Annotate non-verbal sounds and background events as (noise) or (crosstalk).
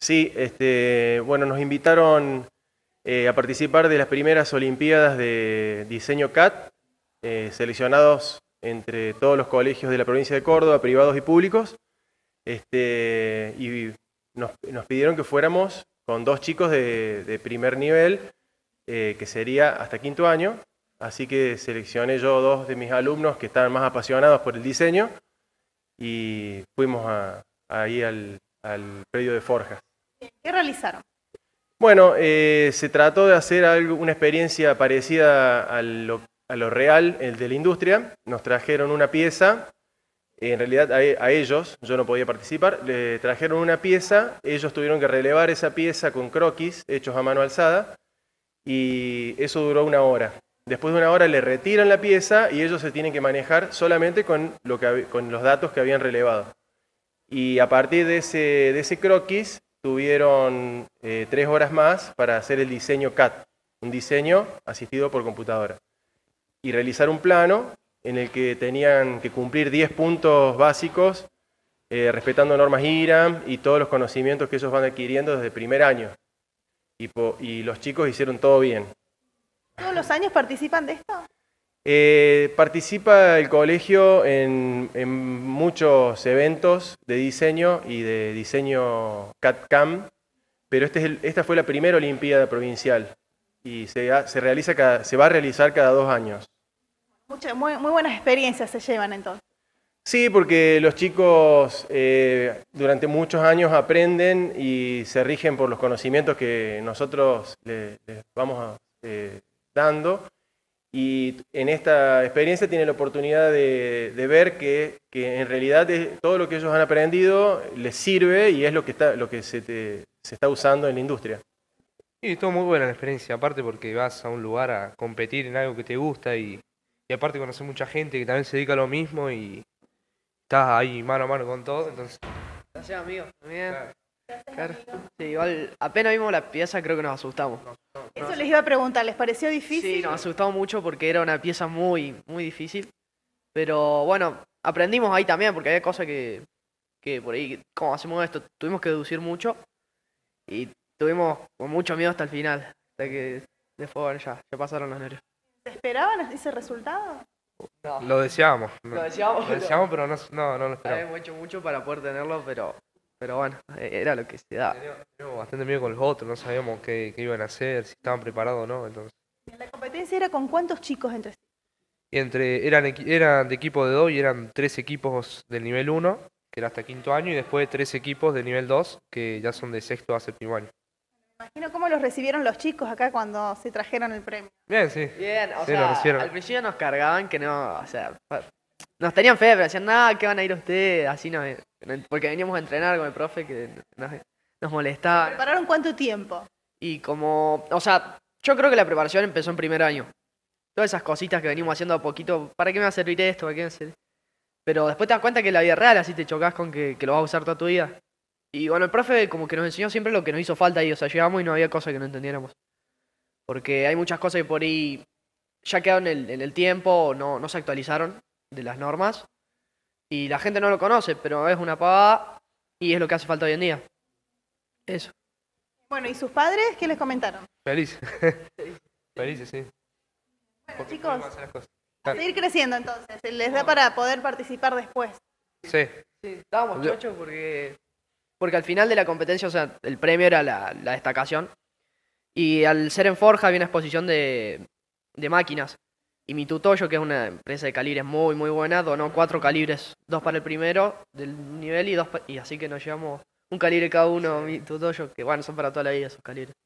Sí, este, bueno, nos invitaron eh, a participar de las primeras Olimpiadas de diseño CAT, eh, seleccionados entre todos los colegios de la provincia de Córdoba, privados y públicos. Este, y nos, pidieron que fuéramos con dos chicos de, primer nivel, eh, que sería hasta quinto año. Así que seleccioné yo dos de mis alumnos que estaban más apasionados por el diseño y fuimos ahí al, al predio de Forjas. ¿Qué realizaron? Bueno, eh, se trató de hacer algo, una experiencia parecida a lo, real, el de la industria. Nos trajeron una pieza, eh, en realidad a, ellos, yo no podía participar, le trajeron una pieza, ellos tuvieron que relevar esa pieza con croquis hechos a mano alzada y eso duró una hora. Después de una hora le retiran la pieza y ellos se tienen que manejar solamente con los datos que habían relevado. Y a partir de ese, de ese croquis tuvieron eh, tres horas más para hacer el diseño CAT, un diseño asistido por computadora, y realizar un plano en el que tenían que cumplir 10 puntos básicos, eh, respetando normas IRAM y todos los conocimientos que ellos van adquiriendo desde el primer año. y los chicos hicieron todo bien. ¿Todos los años participan de esto? Eh, participa el colegio en, muchos eventos de diseño y de diseño cad cam pero este esta fue la primera Olimpiada provincial y se, realiza se va a realizar cada dos años. muy, buenas experiencias se llevan entonces. Sí, porque los chicos eh, durante muchos años aprenden y se rigen por los conocimientos que nosotros les, vamos eh, dando y en esta experiencia tiene la oportunidad de, ver que, en realidad todo lo que ellos han aprendido les sirve y es lo que, está, lo que se, está usando en la industria. Y estuvo muy buena la experiencia, aparte porque vas a un lugar a competir en algo que te gusta y, aparte conoces mucha gente que también se dedica a lo mismo y estás ahí mano a mano con todo, entonces... Gracias, amigo. también igual, apenas vimos la pieza creo que nos asustamos. Eso les iba a preguntar, ¿les pareció difícil? Sí, nos asustó mucho porque era una pieza muy, muy difícil. Pero bueno, aprendimos ahí también porque había cosas que, por ahí, como hacemos esto, tuvimos que deducir mucho y tuvimos con mucho miedo hasta el final. Hasta que después, bueno, ya, ya pasaron los nervios. ¿Te esperaban ese resultado? No. Lo deseábamos. Lo deseábamos. Lo pero no, no lo esperábamos. hecho mucho para poder tenerlo, pero pero bueno, e-, era lo que se daba. Teníamos bastante miedo con los otros, no sabíamos qué, qué iban a hacer, si estaban preparados o no. Entonces. ¿La competencia era con cuántos chicos entre sí? Entre, eran, eran de equipo de dos y eran tres equipos del nivel 1, que era hasta quinto año, y después tres equipos de nivel 2, que ya son de sexto a séptimo año. Me imagino cómo los recibieron los chicos acá cuando se trajeron el premio. Bien, sí. Bien, o sea, al principio nos cargaban que no, o sea, nos tenían fe, pero decían, nada, ¿qué van a ir ustedes? Así no, porque veníamos a entrenar con el profe que nos, molestaba. ¿Prepararon cuánto tiempo? Y como, o sea, yo creo que la preparación empezó en primer año. Todas esas cositas que venimos haciendo a poquito, ¿para qué me va a servir esto? ¿Para qué me Pero después te das cuenta que la vida real así te chocas con que, lo vas a usar toda tu vida. Y bueno, el profe como que nos enseñó siempre lo que nos hizo falta ahí. O sea, y no había cosas que no entendiéramos. Porque hay muchas cosas que por ahí ya quedaron en el, tiempo, no, no se actualizaron de las normas y la gente no lo conoce, pero es una pavada y es lo que hace falta hoy en día. Eso. Bueno, ¿y sus padres qué les comentaron? Feliz. (laughs) Felices, sí. chicos, a seguir creciendo entonces, les da para poder participar después. Sí. estábamos porque, porque al final de la competencia, o sea, el premio era la, la destacación. Y al ser en forja había una exposición de, de máquinas. Y mi tutoyo, que es una empresa de calibres muy, muy buena, donó cuatro calibres, dos para el primero del nivel y dos y así que nos llevamos un calibre cada uno, mi tutoyo, que bueno, son para toda la vida esos calibres.